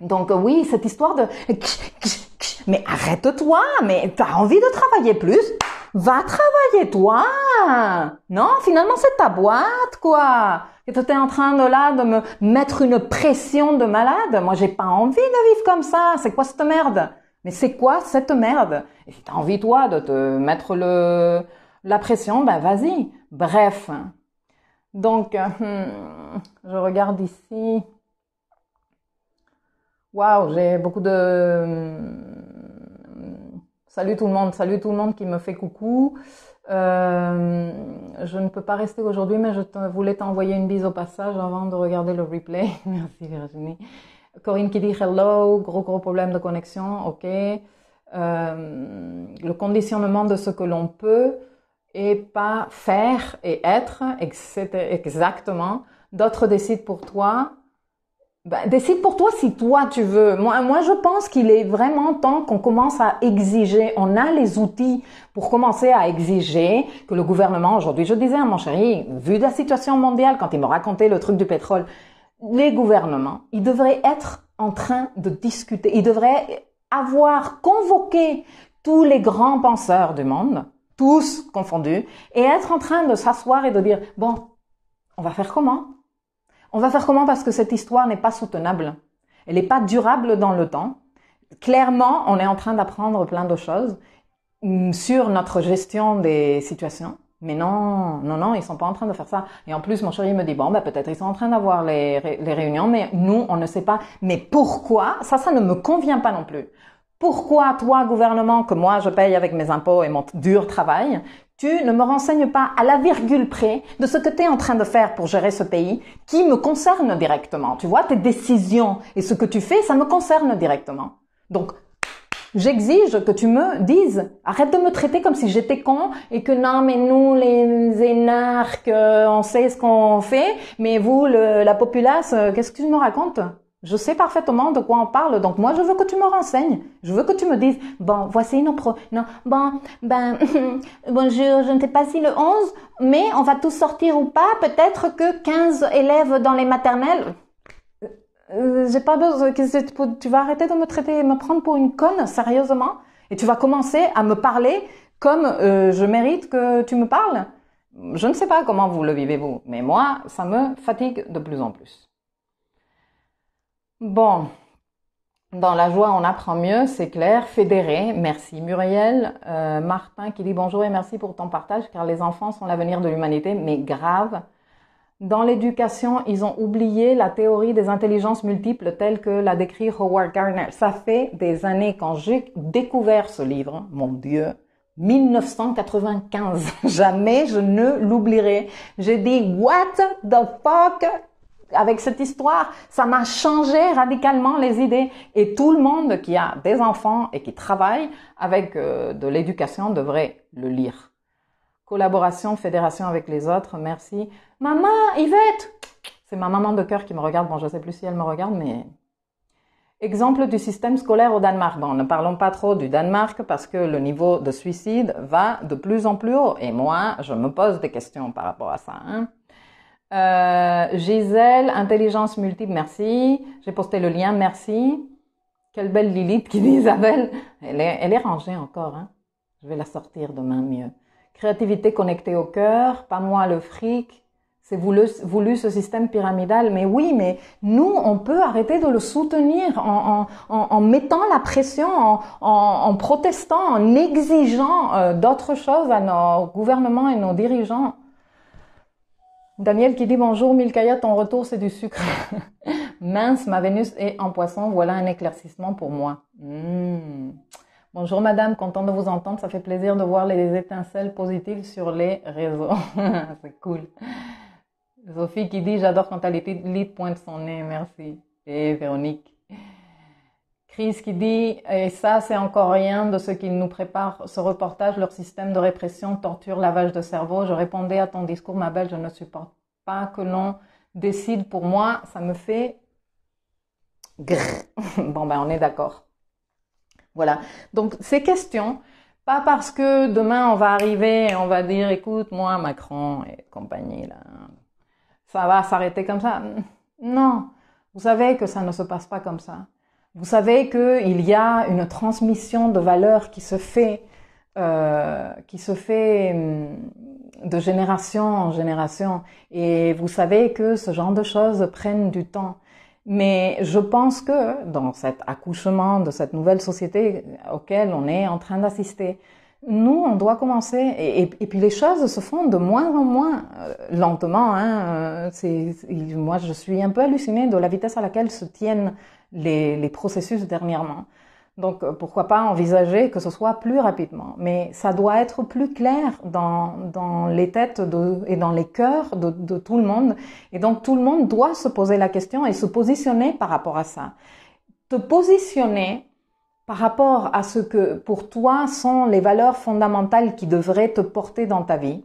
Donc euh, oui, cette histoire de Mais arrête-toi, mais t'as envie de travailler plus Va travailler toi Non, finalement c'est ta boîte quoi Et tu es en train de là de me mettre une pression de malade. Moi j'ai pas envie de vivre comme ça. C'est quoi cette merde Mais c'est quoi cette merde Et si t'as envie toi de te mettre le la pression, ben vas-y. Bref. Donc euh, hmm, je regarde ici. Waouh, j'ai beaucoup de hmm, Salut tout le monde, salut tout le monde qui me fait coucou. Euh, je ne peux pas rester aujourd'hui, mais je voulais t'envoyer une bise au passage avant de regarder le replay. Merci Virginie. Corinne qui dit hello, gros gros problème de connexion, ok. Euh, le conditionnement de ce que l'on peut et pas faire et être, Exactement. D'autres décident pour toi ben, décide pour toi si toi tu veux. Moi, moi je pense qu'il est vraiment temps qu'on commence à exiger. On a les outils pour commencer à exiger que le gouvernement aujourd'hui, je disais à hein, mon chéri, vu la situation mondiale, quand il me racontait le truc du pétrole, les gouvernements, ils devraient être en train de discuter. Ils devraient avoir convoqué tous les grands penseurs du monde, tous confondus, et être en train de s'asseoir et de dire, bon, on va faire comment on va faire comment parce que cette histoire n'est pas soutenable. Elle n'est pas durable dans le temps. Clairement, on est en train d'apprendre plein de choses mm, sur notre gestion des situations. Mais non, non, non, ils sont pas en train de faire ça. Et en plus, mon chéri me dit, bon, ben, peut-être ils sont en train d'avoir les, les réunions, mais nous, on ne sait pas. Mais pourquoi? Ça, ça ne me convient pas non plus. Pourquoi toi, gouvernement, que moi je paye avec mes impôts et mon dur travail, tu ne me renseignes pas à la virgule près de ce que tu es en train de faire pour gérer ce pays qui me concerne directement. Tu vois, tes décisions et ce que tu fais, ça me concerne directement. Donc, j'exige que tu me dises, arrête de me traiter comme si j'étais con et que non, mais nous, les énarques, euh, on sait ce qu'on fait, mais vous, la populace, euh, qu'est-ce que tu me racontes je sais parfaitement de quoi on parle, donc moi je veux que tu me renseignes. Je veux que tu me dises, bon, voici nos pro... Non, bon, ben, bonjour, je ne sais pas si le 11, mais on va tous sortir ou pas, peut-être que 15 élèves dans les maternelles. Euh, euh, j'ai pas besoin, tu vas arrêter de me traiter, me prendre pour une conne, sérieusement Et tu vas commencer à me parler comme euh, je mérite que tu me parles Je ne sais pas comment vous le vivez, vous, mais moi, ça me fatigue de plus en plus. Bon, dans la joie, on apprend mieux, c'est clair. Fédéré, merci Muriel. Euh, Martin qui dit bonjour et merci pour ton partage, car les enfants sont l'avenir de l'humanité, mais grave. Dans l'éducation, ils ont oublié la théorie des intelligences multiples telle que l'a décrit Howard Gardner. Ça fait des années quand j'ai découvert ce livre, mon Dieu, 1995. Jamais je ne l'oublierai. J'ai dit, what the fuck avec cette histoire, ça m'a changé radicalement les idées. Et tout le monde qui a des enfants et qui travaille avec euh, de l'éducation devrait le lire. Collaboration, fédération avec les autres, merci. Maman, Yvette C'est ma maman de cœur qui me regarde. Bon, je ne sais plus si elle me regarde, mais... Exemple du système scolaire au Danemark. Bon, ne parlons pas trop du Danemark parce que le niveau de suicide va de plus en plus haut. Et moi, je me pose des questions par rapport à ça. Hein. Euh, Gisèle, intelligence multiple, merci. J'ai posté le lien, merci. Quelle belle Lilith qui dit Isabelle. Elle est, rangée encore. Hein. Je vais la sortir demain mieux. Créativité connectée au cœur, pas moi le fric. C'est voulu, voulu, ce système pyramidal. Mais oui, mais nous, on peut arrêter de le soutenir en, mettant la pression, en, protestant, en exigeant euh, d'autres choses à nos gouvernements et nos dirigeants. Daniel qui dit bonjour, Milkaya, ton retour c'est du sucre. Mince, ma Vénus est en poisson, voilà un éclaircissement pour moi. Hmm. Bonjour madame, content de vous entendre, ça fait plaisir de voir les étincelles positives sur les réseaux. c'est cool. Sophie qui dit j'adore quand elle lit de son nez, merci. Et Véronique Chris qui dit, et ça c'est encore rien de ce qu'il nous prépare, ce reportage, leur système de répression, torture, lavage de cerveau. Je répondais à ton discours, ma belle, je ne supporte pas que l'on décide pour moi, ça me fait... Grrr. Bon ben on est d'accord. Voilà. Donc ces questions, pas parce que demain on va arriver et on va dire, écoute, moi Macron et compagnie, là, ça va s'arrêter comme ça. Non, vous savez que ça ne se passe pas comme ça. Vous savez qu'il y a une transmission de valeurs qui se fait, euh, qui se fait hum, de génération en génération. Et vous savez que ce genre de choses prennent du temps. Mais je pense que dans cet accouchement de cette nouvelle société auquel on est en train d'assister, nous, on doit commencer. Et, puis les choses se font de moins en moins euh, lentement. Hein. Euh, moi, je suis un peu hallucinée de la vitesse à laquelle se tiennent les, processus dernièrement. Donc euh, pourquoi pas envisager que ce soit plus rapidement. Mais ça doit être plus clair dans, les têtes et dans les cœurs de, de, tout le monde. Et donc tout le monde doit se poser la question et se positionner par rapport à ça. Te positionner par rapport à ce que pour toi sont les valeurs fondamentales qui devraient te porter dans ta vie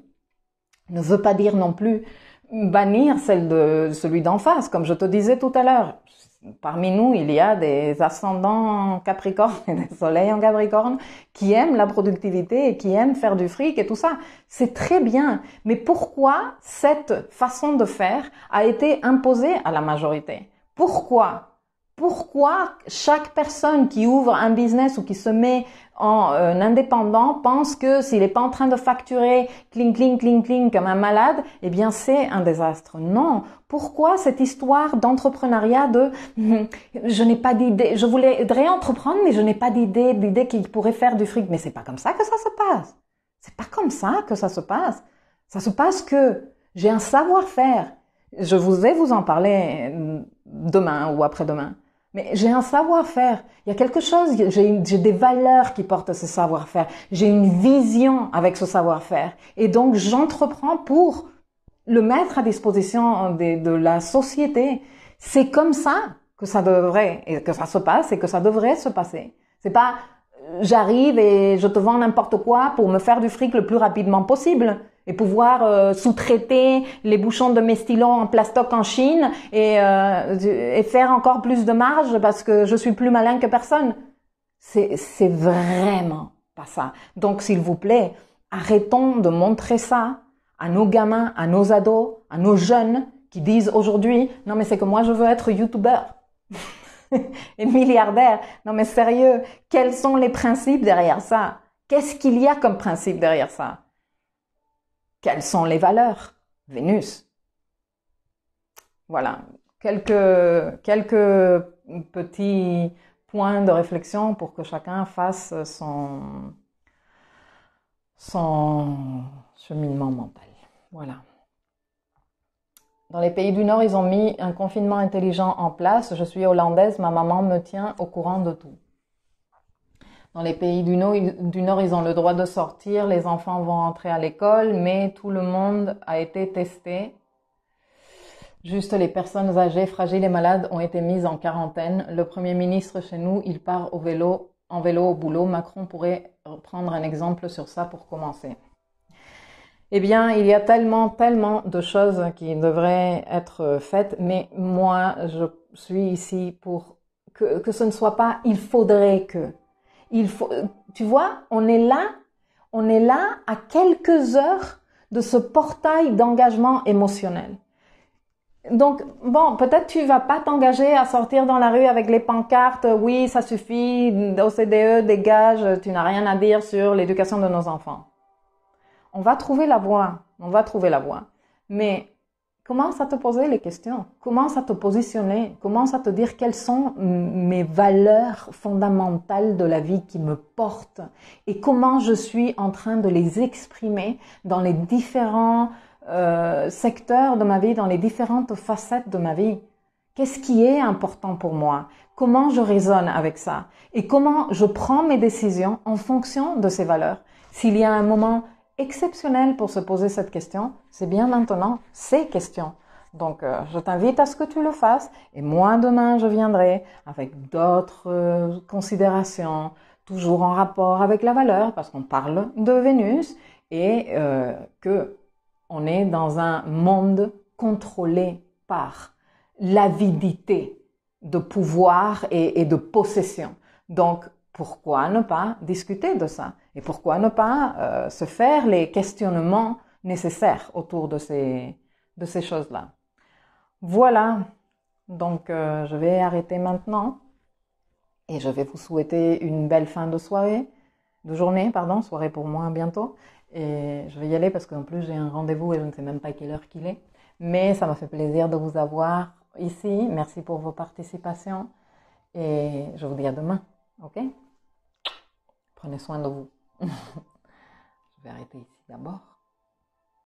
ne veut pas dire non plus bannir celle de celui d'en face, comme je te disais tout à l'heure parmi nous, il y a des ascendants en Capricorne et des soleils en Capricorne qui aiment la productivité et qui aiment faire du fric et tout ça. C'est très bien. Mais pourquoi cette façon de faire a été imposée à la majorité Pourquoi pourquoi chaque personne qui ouvre un business ou qui se met un euh, indépendant pense que s'il n'est pas en train de facturer cling cling cling cling comme un malade, eh bien c'est un désastre. Non. Pourquoi cette histoire d'entrepreneuriat de je n'ai pas d'idée, je voulais réentreprendre, mais je n'ai pas d'idée, d'idée qu'il pourrait faire du fric. Mais c'est pas comme ça que ça se passe. C'est pas comme ça que ça se passe. Ça se passe que j'ai un savoir-faire. Je vous vais vous en parler euh, demain ou après-demain. Mais j'ai un savoir-faire. Il y a quelque chose, j'ai des valeurs qui portent ce savoir-faire. J'ai une vision avec ce savoir-faire. Et donc, j'entreprends pour le mettre à disposition de, la société. C'est comme ça que ça devrait, et que ça se passe, et que ça devrait se passer. C'est pas, euh, j'arrive et je te vends n'importe quoi pour me faire du fric le plus rapidement possible et pouvoir euh, sous-traiter les bouchons de mes stylos en plastoc en Chine euh, et, faire encore plus de marge parce que je suis plus malin que personne. C'est, c'est vraiment pas ça. Donc, s'il vous plaît, arrêtons de montrer ça à nos gamins, à nos ados, à nos jeunes qui disent aujourd'hui, non mais c'est que moi je veux être youtubeur et milliardaire. Non mais sérieux, quels sont les principes derrière ça Qu'est-ce qu'il y a comme principe derrière ça quelles sont les valeurs Vénus. Voilà, quelques, quelques petits points de réflexion pour que chacun fasse son, son cheminement mental. Voilà. Dans les pays du Nord, ils ont mis un confinement intelligent en place. Je suis hollandaise, ma maman me tient au courant de tout. Dans les pays du Nord, du Nord, ils ont le droit de sortir, les enfants vont entrer à l'école, mais tout le monde a été testé. Juste les personnes âgées, fragiles et malades ont été mises en quarantaine. Le Premier ministre chez nous, il part au vélo, en vélo au boulot. Macron pourrait prendre un exemple sur ça pour commencer. Eh bien, il y a tellement, tellement de choses qui devraient être faites, mais moi, je suis ici pour que, que ce ne soit pas il faudrait que. Il faut, tu vois, on est là, on est là à quelques heures de ce portail d'engagement émotionnel. Donc, bon, peut-être tu vas pas t'engager à sortir dans la rue avec les pancartes, oui, ça suffit, OCDE, dégage, tu n'as rien à dire sur l'éducation de nos enfants. On va trouver la voie, on va trouver la voie. Mais Commence à te poser les questions, commence à te positionner, commence à te dire quelles sont mes valeurs fondamentales de la vie qui me portent et comment je suis en train de les exprimer dans les différents euh, secteurs de ma vie, dans les différentes facettes de ma vie. Qu'est-ce qui est important pour moi Comment je raisonne avec ça Et comment je prends mes décisions en fonction de ces valeurs S'il y a un moment exceptionnel pour se poser cette question, c'est bien maintenant ces questions. Donc, euh, je t'invite à ce que tu le fasses et moi, demain, je viendrai avec d'autres euh, considérations, toujours en rapport avec la valeur, parce qu'on parle de Vénus et euh, que on est dans un monde contrôlé par l'avidité de pouvoir et de possession. Donc, pourquoi ne pas discuter de ça et pourquoi ne pas euh, se faire les questionnements nécessaires autour de ces, de ces choses-là. Voilà, donc euh, je vais arrêter maintenant et je vais vous souhaiter une belle fin de soirée, de journée, pardon, soirée pour moi bientôt. Et je vais y aller parce qu'en plus j'ai un rendez-vous et je ne sais même pas quelle heure qu'il est. Mais ça m'a fait plaisir de vous avoir ici. Merci pour vos participations et je vous dis à demain. OK Prenez soin de vous. je vais arrêter ici d'abord.